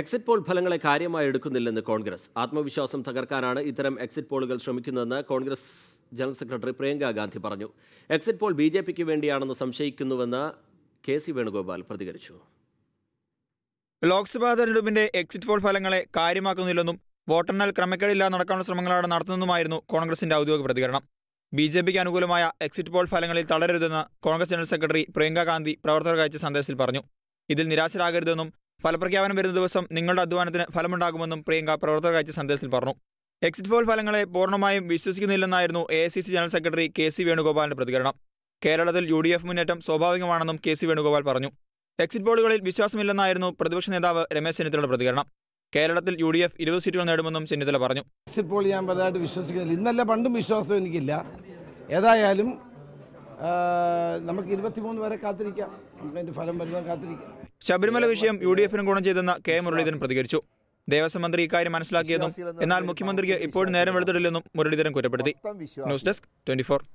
exit poll ഫലങ്ങളെ കാര്യമായി എടുക്കുന്നില്ലെന്ന് കോൺഗ്രസ് ആത്മവിശ്വാസം തകർക്കാനാണ് ഇത്തരം എക്സിറ്റ് പോളുകൾ ശ്രമിക്കുന്നതെന്ന് കോൺഗ്രസ് ജനറൽ സെക്രട്ടറി പ്രിയങ്ക ഗാന്ധി പറഞ്ഞു എക്സിറ്റ് പോൾ ബി ജെ പിക്ക് വേണ്ടിയാണെന്ന് സംശയിക്കുന്നുവെന്ന് കെ സി വേണുഗോപാൽ പ്രതികരിച്ചു ലോക്സഭാ തെരഞ്ഞെടുപ്പിന്റെ എക്സിറ്റ് പോൾ ഫലങ്ങളെ കാര്യമാക്കുന്നില്ലെന്നും വോട്ടെണ്ണൽ ക്രമക്കേടില്ലാതെ നടക്കാനുള്ള ശ്രമങ്ങളാണ് നടത്തുന്നതുമായിരുന്നു കോൺഗ്രസിന്റെ ഔദ്യോഗിക പ്രതികരണം ബി ജെ പിക്ക് അനുകൂലമായ എക്സിറ്റ് പോൾ ഫലങ്ങളിൽ തളരരുതെന്ന് കോൺഗ്രസ് ജനറൽ സെക്രട്ടറി പ്രിയങ്ക ഗാന്ധി പ്രവർത്തകർക്കയച്ച സന്ദേശത്തിൽ പറഞ്ഞു ഇതിൽ നിരാശരാകരുതെന്നും ഫലപ്രഖ്യാപനം വരുന്ന ദിവസം നിങ്ങളുടെ അധ്വാനത്തിന് ഫലമുണ്ടാകുമെന്നും പ്രിയങ്ക പ്രവർത്തക അയച്ച സന്ദേശത്തിൽ പറഞ്ഞു എക്സിറ്റ് പോൾ ഫലങ്ങളെ പൂർണ്ണമായും വിശ്വസിക്കുന്നില്ലെന്നായിരുന്നു A general secretary K C വേണുഗോപാലിന്റെ പ്രതികരണം കേരളത്തിൽ യു ഡി എഫ് മുന്നേറ്റം സ്വാഭാവികമാണെന്നും കെ സി വേണുഗോപാൽ പറഞ്ഞു എക്സിറ്റ് പോളുകളിൽ വിശ്വാസമില്ലെന്നായിരുന്നു പ്രതിപക്ഷ നേതാവ് രമേശ് ചെന്നിത്തലയുടെ പ്രതികരണം കേരളത്തിൽ യു ഡി എഫ് ഇരുപത് സീറ്റുകൾ നേടുമെന്നും ചെന്നിത്തല പറഞ്ഞു എക്സിറ്റ് പോൾ ഞാൻ പലതായിട്ട് വിശ്വസിക്കുന്നില്ല ഇന്നല്ല പണ്ടും വിശ്വാസം എനിക്കില്ല ഏതായാലും നമുക്ക് ഇരുപത്തിമൂന്ന് വരെ കാത്തിരിക്കാം നമുക്ക് അതിൻ്റെ ഫലം വരുന്ന കാത്തിരിക്കാം ശബരിമല വിഷയം യു ഡി എഫിനും ഗുണം ചെയ്തെന്ന് കെ മുരളീധരൻ പ്രതികരിച്ചു ദേവസ്വം മന്ത്രി ഇക്കാര്യം മനസ്സിലാക്കിയെന്നും എന്നാൽ മുഖ്യമന്ത്രിക്ക് ഇപ്പോഴും നേരം വെളുത്തിട്ടില്ലെന്നും മുരളീധരൻ കുറ്റപ്പെടുത്തി ന്യൂസ് ഡെസ്ക് ട്വന്റി